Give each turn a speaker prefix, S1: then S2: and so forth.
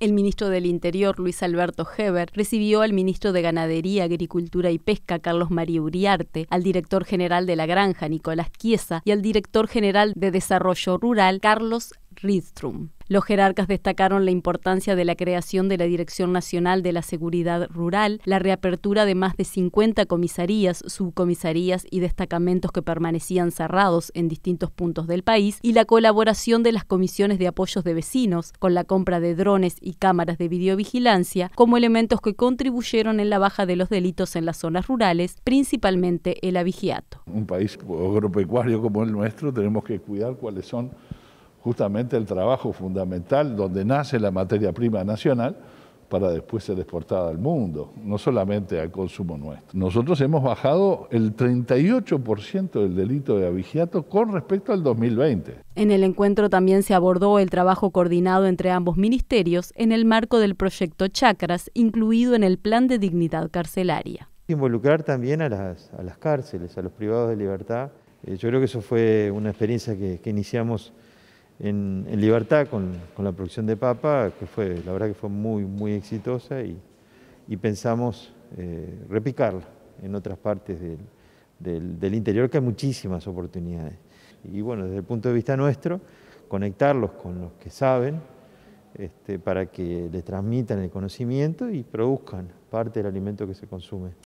S1: El ministro del Interior, Luis Alberto Heber, recibió al ministro de Ganadería, Agricultura y Pesca, Carlos María Uriarte, al director general de la granja, Nicolás Quiesa, y al director general de Desarrollo Rural, Carlos los jerarcas destacaron la importancia de la creación de la Dirección Nacional de la Seguridad Rural, la reapertura de más de 50 comisarías, subcomisarías y destacamentos que permanecían cerrados en distintos puntos del país y la colaboración de las comisiones de apoyos de vecinos con la compra de drones y cámaras de videovigilancia como elementos que contribuyeron en la baja de los delitos en las zonas rurales, principalmente el avigiato.
S2: Un país agropecuario como el nuestro tenemos que cuidar cuáles son justamente el trabajo fundamental donde nace la materia prima nacional para después ser exportada al mundo, no solamente al consumo nuestro. Nosotros hemos bajado el 38% del delito de abigiato con respecto al 2020.
S1: En el encuentro también se abordó el trabajo coordinado entre ambos ministerios en el marco del proyecto Chacras, incluido en el Plan de Dignidad Carcelaria.
S3: Involucrar también a las, cárceles, a los privados de libertad. Eh, yo creo que eso fue una experiencia que iniciamos en, libertad con, la producción de papa, que fue, la verdad que fue muy, muy exitosa y, pensamos eh, repicarla en otras partes del, del, interior, que hay muchísimas oportunidades. Y bueno, desde el punto de vista nuestro, conectarlos con los que saben este, para que les transmitan el conocimiento y produzcan parte del alimento que se consume.